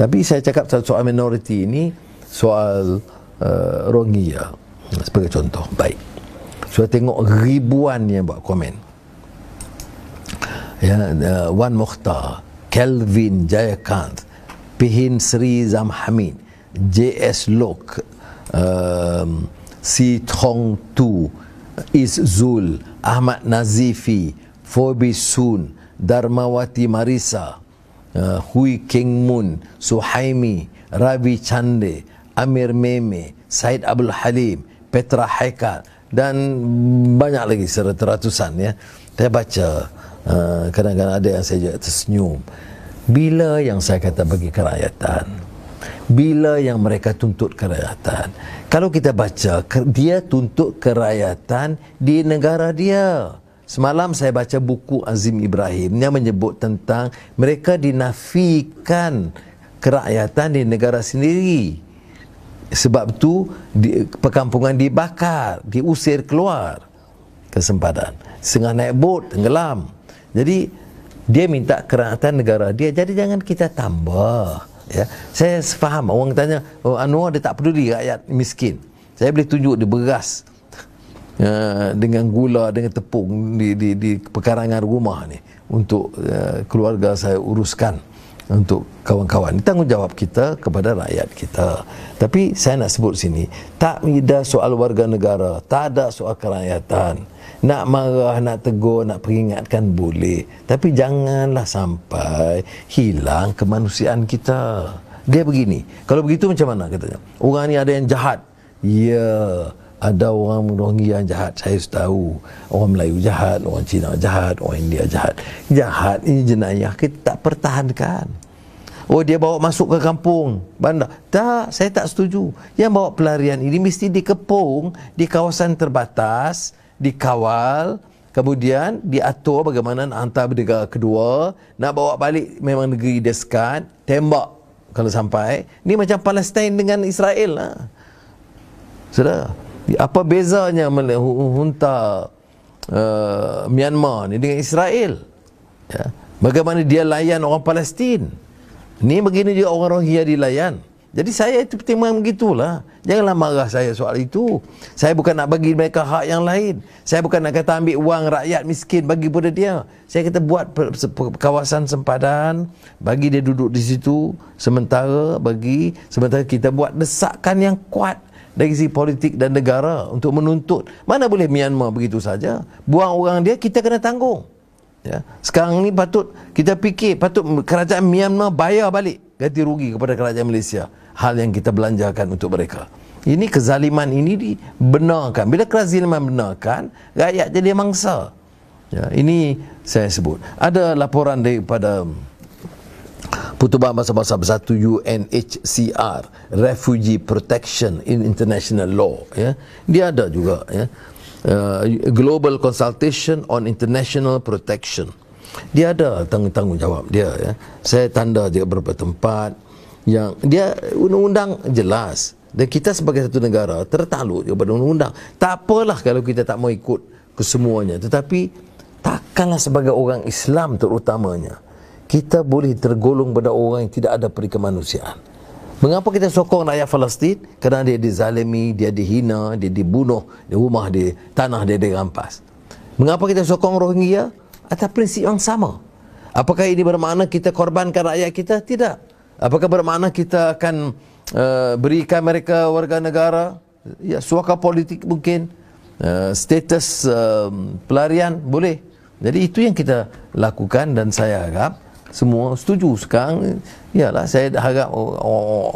Tapi saya cakap soal, soal minoriti ini soal uh, Rohingya sebagai contoh. Baik. Saya tengok ribuan yang buat komen. Ya, uh, Wan Mukhtar, Kelvin Jayakant, Pihin Sri Zamhamin, JS Lok, um, Si Tong Tu, Is Zul, Ahmad Nazifi, Fobi Sun, Darmawati Marisa, uh, Hui King Moon, Suhaimi, Ravi Chande, Amir Meme, Said Abdul Halim, Petra Haikal dan banyak lagi seratusan ya. Saya baca uh, kadang-kadang ada yang saya tersenyum. Bila yang saya kata bagi kerakyatan? Bila yang mereka tuntut kerakyatan? Kalau kita baca dia tuntut kerakyatan di negara dia. Semalam saya baca buku Azim Ibrahim yang menyebut tentang mereka dinafikan kerakyatan di negara sendiri. Sebab tu di, perkampungan dibakar, diusir keluar kesempatan. Sengah naik bot, tenggelam. Jadi dia minta kerakyatan negara dia. Jadi jangan kita tambah. Ya. Saya faham orang tanya, oh, Anwar dia tak peduli rakyat miskin. Saya boleh tunjuk dia beras uh, dengan gula dengan tepung di di di pekarangan rumah ni untuk uh, keluarga saya uruskan untuk kawan-kawan Ini tanggungjawab kita kepada rakyat kita tapi saya nak sebut sini tak ada soal warga negara tak ada soal kerakyatan nak marah, nak tegur, nak peringatkan boleh. Tapi janganlah sampai hilang kemanusiaan kita. Dia begini. Kalau begitu macam mana katanya? Orang ni ada yang jahat. Ya. Yeah ada orang Rohingya yang jahat saya tahu orang Melayu jahat orang Cina jahat orang India jahat jahat ini jenayah kita tak pertahankan Oh dia bawa masuk ke kampung bandar. Tak, saya tak setuju. Yang bawa pelarian ini mesti dikepung di kawasan terbatas, dikawal, kemudian diatur bagaimana nak hantar negara kedua, nak bawa balik memang negeri deskat, tembak kalau sampai. ni macam Palestin dengan Israel lah. Sudah apa bezanya hunta uh, Myanmar ni dengan Israel ya. bagaimana dia layan orang Palestin ni begini juga orang Rohingya dilayan jadi saya itu pertimbangan begitulah janganlah marah saya soal itu saya bukan nak bagi mereka hak yang lain saya bukan nak kata ambil wang rakyat miskin bagi pada dia saya kata buat per- per- per- kawasan sempadan bagi dia duduk di situ sementara bagi sementara kita buat desakan yang kuat dari sisi politik dan negara untuk menuntut. Mana boleh Myanmar begitu saja? Buang orang dia, kita kena tanggung. Ya. Sekarang ni patut kita fikir, patut kerajaan Myanmar bayar balik ganti rugi kepada kerajaan Malaysia. Hal yang kita belanjakan untuk mereka. Ini kezaliman ini dibenarkan. Bila kezaliman benarkan, rakyat jadi mangsa. Ya, ini saya sebut. Ada laporan daripada Pertubuhan Bangsa-Bangsa Bersatu UNHCR Refugee Protection in International Law ya. Dia ada juga ya. Uh, Global Consultation on International Protection dia ada tang tanggungjawab dia ya. Saya tanda dia beberapa tempat yang dia undang-undang jelas dan kita sebagai satu negara tertakluk kepada undang-undang. Tak apalah kalau kita tak mau ikut kesemuanya tetapi takkanlah sebagai orang Islam terutamanya kita boleh tergolong pada orang yang tidak ada peri kemanusiaan. Mengapa kita sokong rakyat Palestin? Kerana dia dizalimi, dia dihina, dia dibunuh, dia rumah dia, tanah dia dirampas. Mengapa kita sokong Rohingya? Atas prinsip yang sama. Apakah ini bermakna kita korbankan rakyat kita? Tidak. Apakah bermakna kita akan uh, berikan mereka warga negara? Ya, suaka politik mungkin. Uh, status uh, pelarian boleh. Jadi itu yang kita lakukan dan saya harap semua setuju sekarang ialah saya harap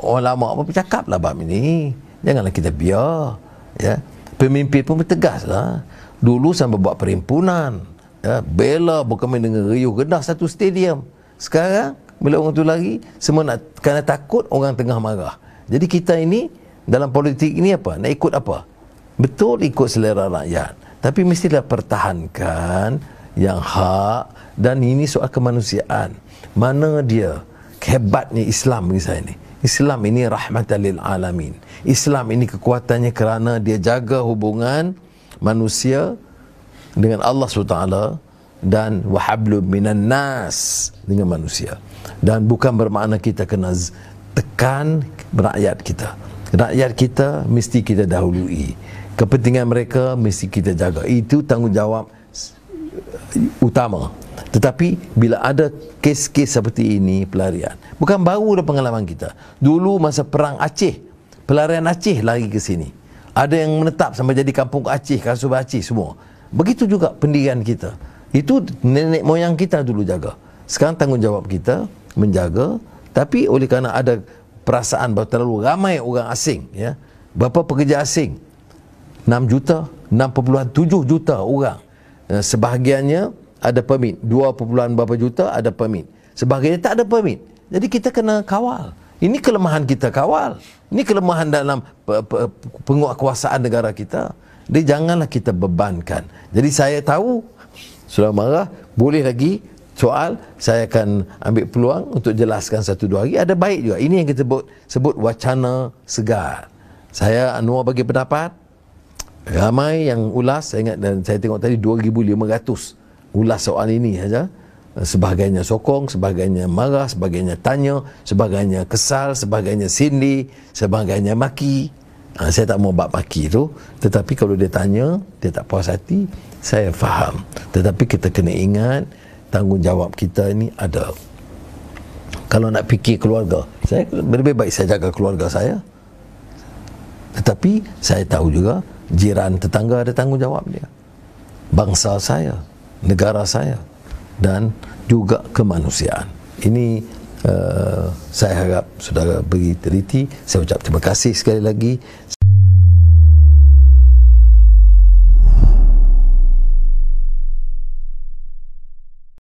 orang lama apa bercakap lah bab ini janganlah kita biar ya pemimpin pun bertegas lah dulu sampai buat perimpunan, ya bela berkemin dengan riuh gedah satu stadium sekarang bila orang tu lari semua nak kena takut orang tengah marah jadi kita ini dalam politik ini apa nak ikut apa betul ikut selera rakyat tapi mestilah pertahankan yang hak dan ini soal kemanusiaan mana dia hebatnya Islam bagi saya ni. Islam ini rahmatan lil alamin. Islam ini kekuatannya kerana dia jaga hubungan manusia dengan Allah SWT dan wahablu minan nas dengan manusia. Dan bukan bermakna kita kena tekan rakyat kita. Rakyat kita mesti kita dahului. Kepentingan mereka mesti kita jaga. Itu tanggungjawab utama tetapi bila ada kes-kes seperti ini pelarian. Bukan baru dah pengalaman kita. Dulu masa perang Aceh, pelarian Aceh lari ke sini. Ada yang menetap sampai jadi kampung Aceh, Kasub Aceh semua. Begitu juga pendirian kita. Itu nenek moyang kita dulu jaga. Sekarang tanggungjawab kita menjaga. Tapi oleh kerana ada perasaan bahawa terlalu ramai orang asing. ya Berapa pekerja asing? 6 juta, 6.7 juta orang. Eh, sebahagiannya ada permit. 2. berapa juta ada permit. Sebagainya tak ada permit. Jadi kita kena kawal. Ini kelemahan kita kawal. Ini kelemahan dalam penguatkuasaan negara kita. Jadi janganlah kita bebankan. Jadi saya tahu, sudah marah, boleh lagi soal saya akan ambil peluang untuk jelaskan satu dua hari ada baik juga ini yang kita sebut, sebut wacana segar saya Anwar bagi pendapat ramai yang ulas saya ingat dan saya tengok tadi 2500 ulas soal ini saja eh, sebahagiannya sokong, sebahagiannya marah, sebahagiannya tanya, sebahagiannya kesal, sebahagiannya sindi, sebahagiannya maki. Ha, saya tak mau bab maki tu, tetapi kalau dia tanya, dia tak puas hati, saya faham. Tetapi kita kena ingat tanggungjawab kita ni ada. Kalau nak fikir keluarga, saya lebih baik saya jaga keluarga saya. Tetapi saya tahu juga jiran tetangga ada tanggungjawab dia. Bangsa saya, negara saya dan juga kemanusiaan. Ini uh, saya harap saudara beri teliti. Saya ucap terima kasih sekali lagi.